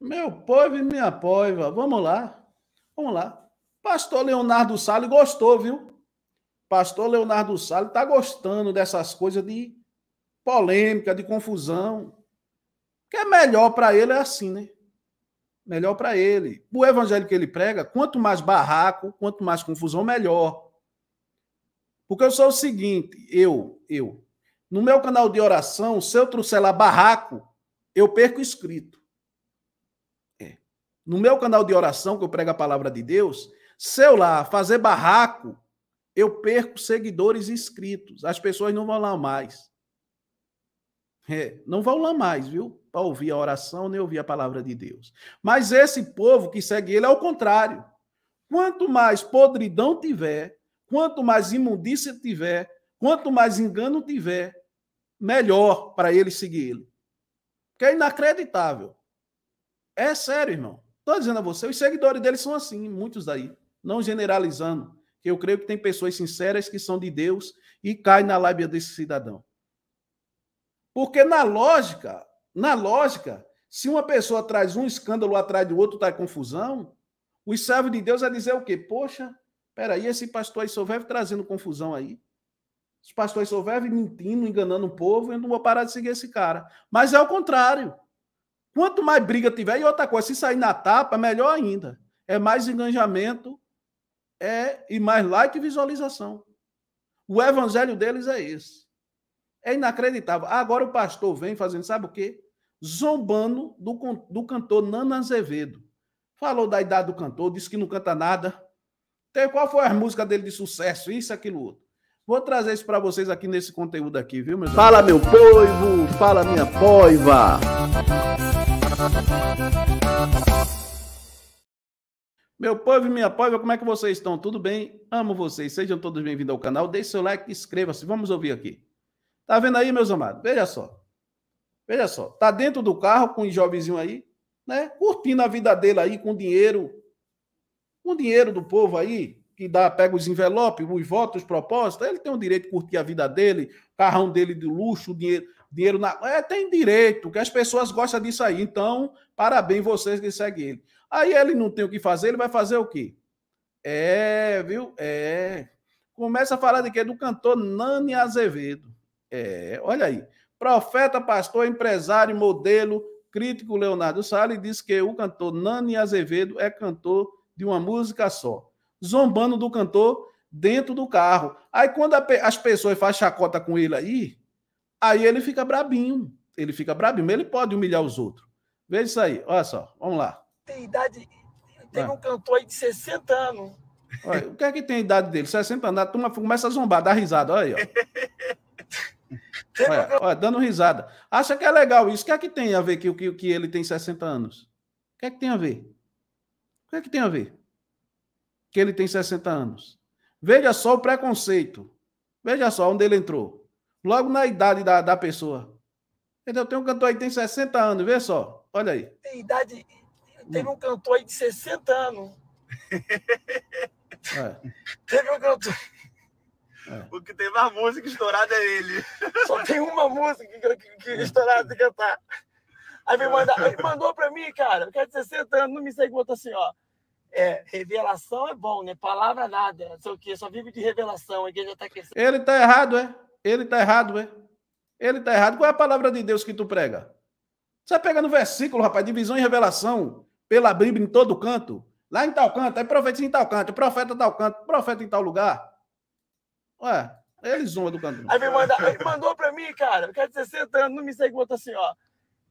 Meu povo e minha poiva, vamos lá. Vamos lá. Pastor Leonardo Salles gostou, viu? Pastor Leonardo Salles está gostando dessas coisas de polêmica, de confusão. Que é melhor para ele é assim, né? Melhor para ele. O evangelho que ele prega, quanto mais barraco, quanto mais confusão, melhor. Porque eu sou o seguinte, eu, eu, no meu canal de oração, se eu trouxer lá barraco, eu perco inscrito no meu canal de oração, que eu prego a palavra de Deus, se eu lá fazer barraco, eu perco seguidores inscritos. As pessoas não vão lá mais. É, não vão lá mais, viu? Para ouvir a oração, nem ouvir a palavra de Deus. Mas esse povo que segue ele é o contrário. Quanto mais podridão tiver, quanto mais imundícia tiver, quanto mais engano tiver, melhor para ele seguir ele. Que é inacreditável. É sério, irmão. Estou dizendo a você, os seguidores dele são assim, muitos daí. Não generalizando, que eu creio que tem pessoas sinceras que são de Deus e caem na lábia desse cidadão. Porque na lógica, na lógica, se uma pessoa traz um escândalo atrás do outro, está confusão, os servos de Deus a dizer o quê? Poxa, peraí, esse pastor aí só vive trazendo confusão aí. Os pastores só vivem mentindo, enganando o povo, eu não vou parar de seguir esse cara. Mas é o contrário. Quanto mais briga tiver, e outra coisa, se sair na tapa, é melhor ainda. É mais engajamento é, e mais like e visualização. O evangelho deles é esse. É inacreditável. Agora o pastor vem fazendo, sabe o quê? Zombando do, do cantor Nana Azevedo. Falou da idade do cantor, disse que não canta nada. Tem, qual foi a música dele de sucesso? Isso, aquilo, outro. Vou trazer isso para vocês aqui nesse conteúdo aqui, viu, meu Fala, amigos? meu povo! Fala, minha poiva! Meu povo e minha povo, como é que vocês estão? Tudo bem? Amo vocês. Sejam todos bem-vindos ao canal. Deixe seu like, inscreva-se. Vamos ouvir aqui. Tá vendo aí, meus amados? Veja só. Veja só. Tá dentro do carro com um jovenzinho aí, né? Curtindo a vida dele aí com dinheiro. Com dinheiro do povo aí, que dá, pega os envelopes, os votos, os propósitos. Ele tem o direito de curtir a vida dele, o carrão dele de luxo, o dinheiro dinheiro na. É, tem direito, que as pessoas gostam disso aí. Então, parabéns vocês que seguem ele. Aí ele não tem o que fazer, ele vai fazer o quê? É, viu? É. Começa a falar de quê? Do cantor Nani Azevedo. É, olha aí. Profeta, pastor, empresário, modelo, crítico Leonardo Salles diz que o cantor Nani Azevedo é cantor de uma música só, zombando do cantor dentro do carro. Aí quando a, as pessoas fazem chacota com ele aí, Aí ele fica brabinho. Ele fica brabinho, mas ele pode humilhar os outros. Veja isso aí, olha só, vamos lá. Tem idade. tem ah. um cantor aí de 60 anos. Olha, o que é que tem a idade dele? 60 anos, a turma começa a zombar, dá risada, olha aí, ó. olha, olha, dando risada. Acha que é legal isso? O que é que tem a ver que, que, que ele tem 60 anos? O que é que tem a ver? O que é que tem a ver? Que ele tem 60 anos. Veja só o preconceito. Veja só onde ele entrou. Logo na idade da, da pessoa. Entendeu? Tem um cantor aí que tem 60 anos, vê só. Olha aí. Tem idade. Teve hum. um cantor aí de 60 anos. É. Teve um cantor. É. O que tem mais música estourada é ele. Só tem uma música que, que, que estourada de cantar. Aí me manda, ele mandou pra mim, cara. Eu quero 60 anos, não me sei quanto assim, ó. É, revelação é bom, né? Palavra nada, não sei o quê, só vive de revelação. Ele já tá crescendo. Ele tá errado, é? Ele está errado, é? Ele está errado. Qual é a palavra de Deus que tu prega? Você pega no versículo, rapaz, divisão e revelação, pela Bíblia em todo canto. Lá em tal canto, aí profeta em tal canto, profeta em tal canto, profeta em tal lugar. Ué, ele zomba do canto. Aí me manda, mandou pra mim, cara, eu quero 60 anos, não me segue segunda assim, ó.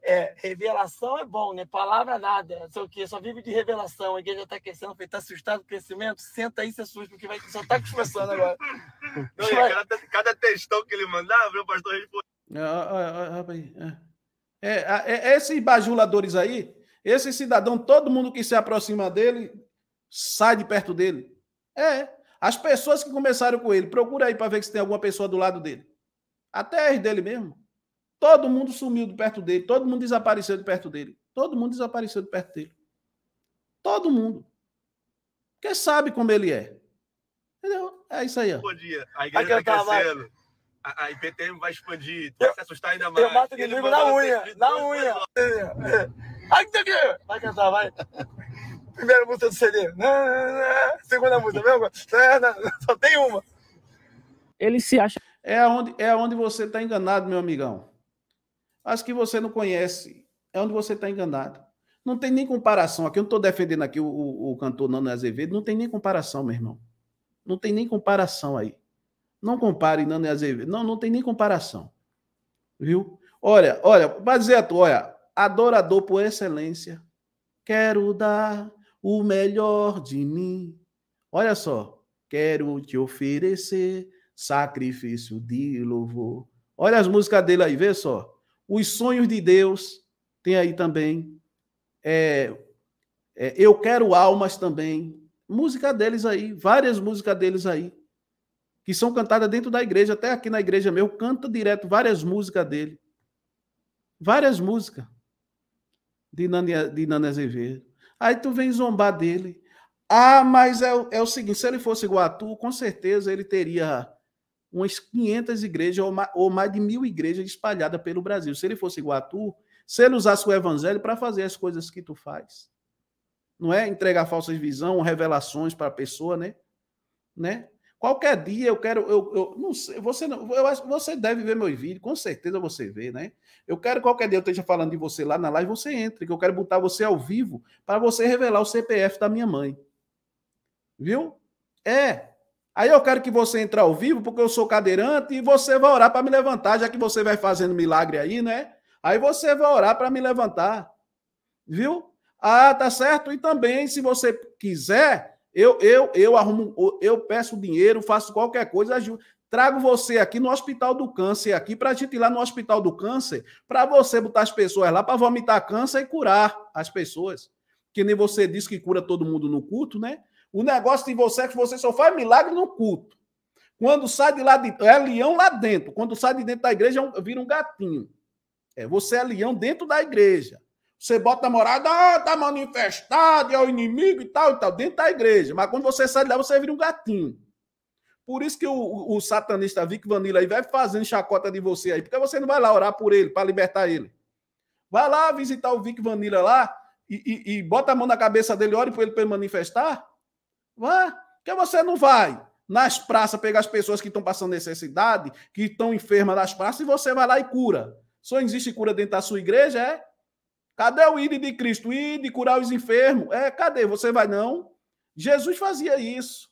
É, revelação é bom, né? Palavra nada, não sei o quê, só vive de revelação. A igreja está crescendo, está assustado com o crescimento, senta aí e se assusta, porque vai, só está começando agora. Não, vai... cada, cada textão que ele mandava, o pastor respondia. Ah, ah, ah, é, é, é, esses bajuladores aí, esse cidadão, todo mundo que se aproxima dele, sai de perto dele. É. As pessoas que começaram com ele, procura aí para ver se tem alguma pessoa do lado dele. Até as dele mesmo. Todo mundo sumiu de perto dele, todo mundo desapareceu de perto dele. Todo mundo desapareceu de perto dele. Todo mundo. Porque sabe como ele é. Entendeu? É isso aí. Ó. Bom dia. A igreja está crescendo. A, IPTM vai expandir. Vai se assustar ainda mais. Eu mato o na unha. Na unha. Ai, que aqui. Vai cantar, vai. Primeira música do CD. Né, né, né. Segunda música, mesmo? Só tem uma. Ele se acha. É onde, é onde você está enganado, meu amigão. As que você não conhece, é onde você está enganado. Não tem nem comparação. Aqui eu não estou defendendo aqui o, o, o cantor Nando Azevedo, não tem nem comparação, meu irmão. Não tem nem comparação aí. Não compare Nando Azevedo. Não, não tem nem comparação. Viu? Olha, olha, vai dizer a tu, olha, adorador por excelência, quero dar o melhor de mim. Olha só, quero te oferecer sacrifício de louvor. Olha as músicas dele aí, vê só. Os sonhos de Deus, tem aí também. É, é, eu quero almas também. Música deles aí, várias músicas deles aí, que são cantadas dentro da igreja, até aqui na igreja meu, canta direto várias músicas dele. Várias músicas de Nani, de Nani Azevedo. Aí tu vem zombar dele. Ah, mas é, é o seguinte: se ele fosse igual a tu, com certeza ele teria umas 500 igrejas ou mais de mil igrejas espalhadas pelo Brasil. Se ele fosse igual a tu, se ele usasse o evangelho para fazer as coisas que tu faz, não é entregar falsas visões, revelações para a pessoa, né? Né? Qualquer dia eu quero, eu, eu não sei, você não, eu acho que você deve ver meus vídeos, com certeza você vê, né? Eu quero qualquer dia eu esteja falando de você lá na live, você entre, que eu quero botar você ao vivo para você revelar o CPF da minha mãe. Viu? É, Aí eu quero que você entre ao vivo, porque eu sou cadeirante, e você vai orar para me levantar, já que você vai fazendo milagre aí, né? Aí você vai orar para me levantar. Viu? Ah, tá certo? E também, se você quiser, eu eu eu arrumo, eu peço dinheiro, faço qualquer coisa, ajudo. Trago você aqui no Hospital do Câncer, aqui, para a gente ir lá no Hospital do Câncer, para você botar as pessoas lá para vomitar câncer e curar as pessoas. Que nem você disse que cura todo mundo no culto, né? O negócio de você é que você só faz milagre no culto. Quando sai de lá de é leão lá dentro. Quando sai de dentro da igreja, é vira um gatinho. É, você é leão dentro da igreja. Você bota a morada, ah, tá manifestado, é o inimigo e tal e tal, dentro da igreja. Mas quando você sai de lá, você vira um gatinho. Por isso que o, o satanista Vic Vanilla aí vai fazendo chacota de você aí, porque você não vai lá orar por ele, para libertar ele. Vai lá visitar o Vic Vanilla lá e, e, e bota a mão na cabeça dele, ore por ele para ele manifestar. Vá, que você não vai nas praças pegar as pessoas que estão passando necessidade, que estão enfermas nas praças, e você vai lá e cura. Só existe cura dentro da sua igreja, é? Cadê o ide de Cristo? Ide curar os enfermos. É, cadê? Você vai não? Jesus fazia isso.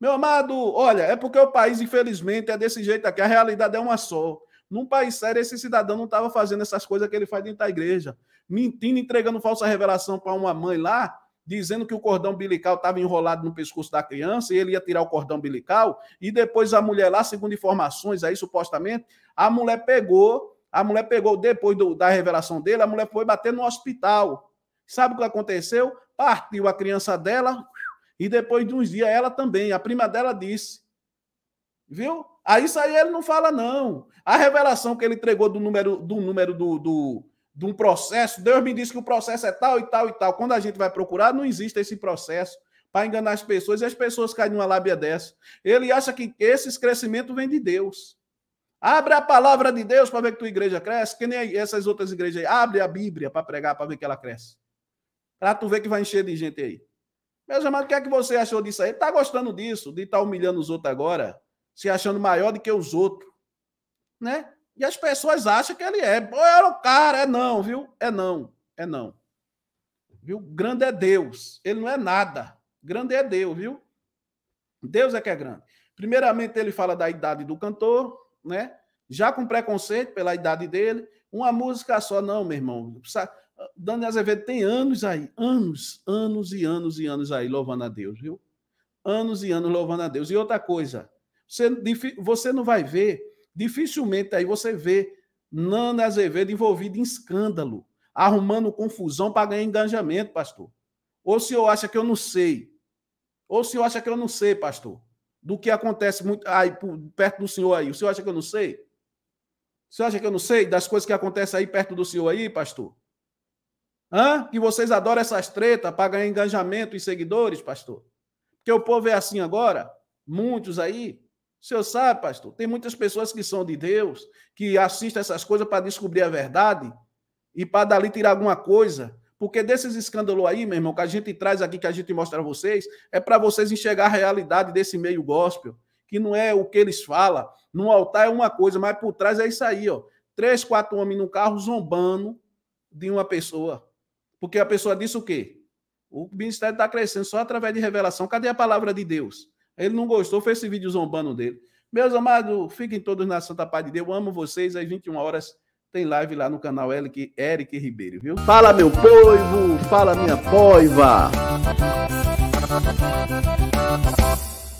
Meu amado, olha, é porque o país, infelizmente, é desse jeito aqui. A realidade é uma só. Num país sério, esse cidadão não estava fazendo essas coisas que ele faz dentro da igreja. Mentindo, entregando falsa revelação para uma mãe lá, dizendo que o cordão umbilical estava enrolado no pescoço da criança e ele ia tirar o cordão umbilical. E depois a mulher lá, segundo informações aí supostamente, a mulher pegou, a mulher pegou depois do, da revelação dele, a mulher foi bater no hospital. Sabe o que aconteceu? Partiu a criança dela e depois de uns dias ela também. A prima dela disse. Viu? Aí isso aí ele não fala, não. A revelação que ele entregou do número do número do, do de um processo, Deus me disse que o processo é tal e tal e tal. Quando a gente vai procurar, não existe esse processo para enganar as pessoas e as pessoas caem numa lábia dessa. Ele acha que esses crescimento vem de Deus. Abre a palavra de Deus para ver que tua igreja cresce, que nem essas outras igrejas aí. Abre a Bíblia para pregar, para ver que ela cresce. Para tu ver que vai encher de gente aí. meu chamado o que é que você achou disso aí? Tá gostando disso, de estar tá humilhando os outros agora, se achando maior do que os outros, né? E as pessoas acham que ele é. Era o cara, é não, viu? É não, é não. Viu? Grande é Deus. Ele não é nada. Grande é Deus, viu? Deus é que é grande. Primeiramente, ele fala da idade do cantor, né? Já com preconceito pela idade dele. Uma música só, não, meu irmão. Dani Azevedo tem anos aí, anos, anos e anos e anos aí louvando a Deus, viu? Anos e anos louvando a Deus. E outra coisa, você, você não vai ver Dificilmente aí você vê Nana Azevedo envolvida em escândalo, arrumando confusão para ganhar engajamento, pastor. Ou se eu acha que eu não sei. Ou se eu acha que eu não sei, pastor, do que acontece muito aí perto do senhor aí. O senhor acha que eu não sei? O senhor acha que eu não sei das coisas que acontecem aí perto do senhor aí, pastor? Hã? Que vocês adoram essas tretas para ganhar engajamento e seguidores, pastor? Porque o povo é assim agora, muitos aí, o senhor sabe, pastor, tem muitas pessoas que são de Deus, que assistem essas coisas para descobrir a verdade e para dali tirar alguma coisa. Porque desses escândalos aí, meu irmão, que a gente traz aqui, que a gente mostra a vocês, é para vocês enxergar a realidade desse meio gospel, que não é o que eles falam. No altar é uma coisa, mas por trás é isso aí, ó. Três, quatro homens no carro zombando de uma pessoa. Porque a pessoa disse o quê? O ministério está crescendo só através de revelação. Cadê a palavra de Deus? Ele não gostou, fez esse vídeo zombando dele. Meus amados, fiquem todos na Santa Paz de Deus. Eu amo vocês. Às 21 horas tem live lá no canal Eric, Eric Ribeiro, viu? Fala, meu povo! Fala, minha poiva!